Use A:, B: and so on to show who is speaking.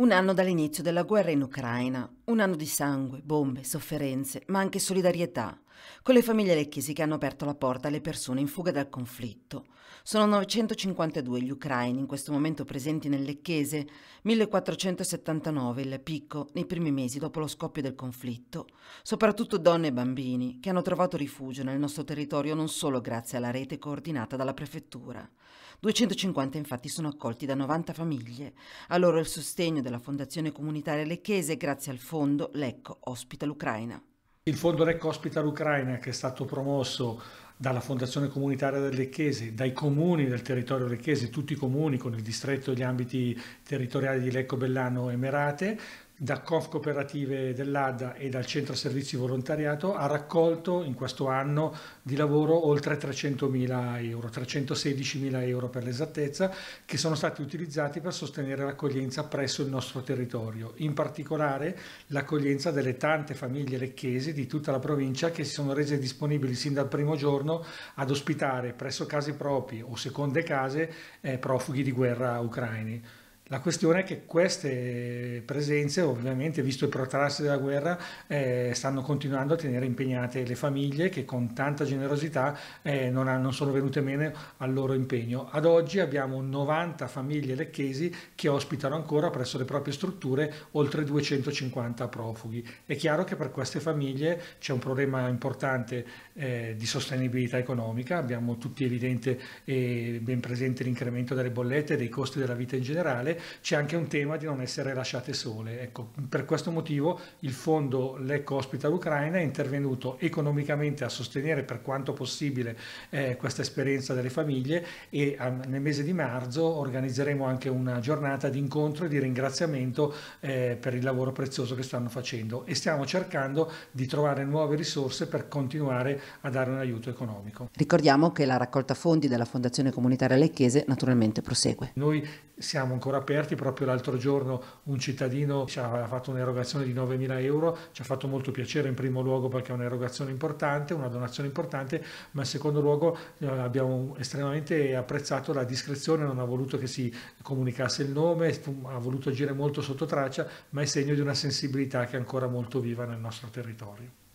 A: Un anno dall'inizio della guerra in Ucraina, un anno di sangue, bombe, sofferenze, ma anche solidarietà, con le famiglie lecchesi che hanno aperto la porta alle persone in fuga dal conflitto. Sono 952 gli ucraini in questo momento presenti nel Lecchese, 1479 il picco nei primi mesi dopo lo scoppio del conflitto, soprattutto donne e bambini che hanno trovato rifugio nel nostro territorio non solo grazie alla rete coordinata dalla prefettura. 250 infatti sono accolti da 90 famiglie, a loro il sostegno della Fondazione Comunitaria Lecchese grazie al fondo Lecco Ospita l'Ucraina il fondo
B: REC Hospital Ucraina che è stato promosso dalla Fondazione Comunitaria del
A: Lecchese, dai
B: comuni del territorio lecchese, tutti i comuni con il distretto e gli ambiti territoriali di Lecco Bellano e Merate, da Cof Cooperative dell'ADA e dal Centro Servizi Volontariato ha raccolto in questo anno di lavoro oltre 300.000 euro, 316.000 euro per l'esattezza, che sono stati utilizzati per sostenere l'accoglienza presso il nostro territorio, in particolare l'accoglienza delle tante famiglie lecchesi di tutta la provincia che si sono rese disponibili sin dal primo giorno giorno ad ospitare presso case proprie o seconde case eh, profughi di guerra ucraini. La questione è che queste presenze, ovviamente, visto il protrarsi della guerra, eh, stanno continuando a tenere impegnate le famiglie che con tanta generosità eh, non, hanno, non, sono venute meno al loro impegno. Ad oggi abbiamo 90 famiglie lecchesi che ospitano ancora presso le proprie strutture oltre 250 profughi. È chiaro che per queste famiglie c'è un problema importante eh, di sostenibilità economica, abbiamo tutti evidente e eh, ben presente l'incremento delle bollette e dei costi della vita in generale c'è anche un tema di non essere lasciate sole. Ecco, per questo motivo il fondo Lecco Hospital Ucraina è intervenuto economicamente a sostenere per quanto possibile eh, questa esperienza delle famiglie e a, ehm, nel mese di marzo organizzeremo anche una giornata di incontro e di ringraziamento eh, per il lavoro prezioso che stanno facendo e stiamo cercando di trovare nuove risorse per continuare a dare un aiuto economico.
A: Ricordiamo che la raccolta fondi della Fondazione Comunitaria Lecchese naturalmente prosegue.
B: Noi siamo ancora aperti, proprio l'altro giorno un cittadino ci ha fatto un'erogazione di 9.000 euro, ci ha fatto molto piacere in primo luogo perché è un'erogazione importante, una donazione importante, ma in secondo luogo eh, abbiamo estremamente apprezzato la discrezione, non ha voluto che si comunicasse il nome, ha voluto agire molto sotto traccia, ma è segno di una sensibilità che è ancora molto viva nel nostro territorio.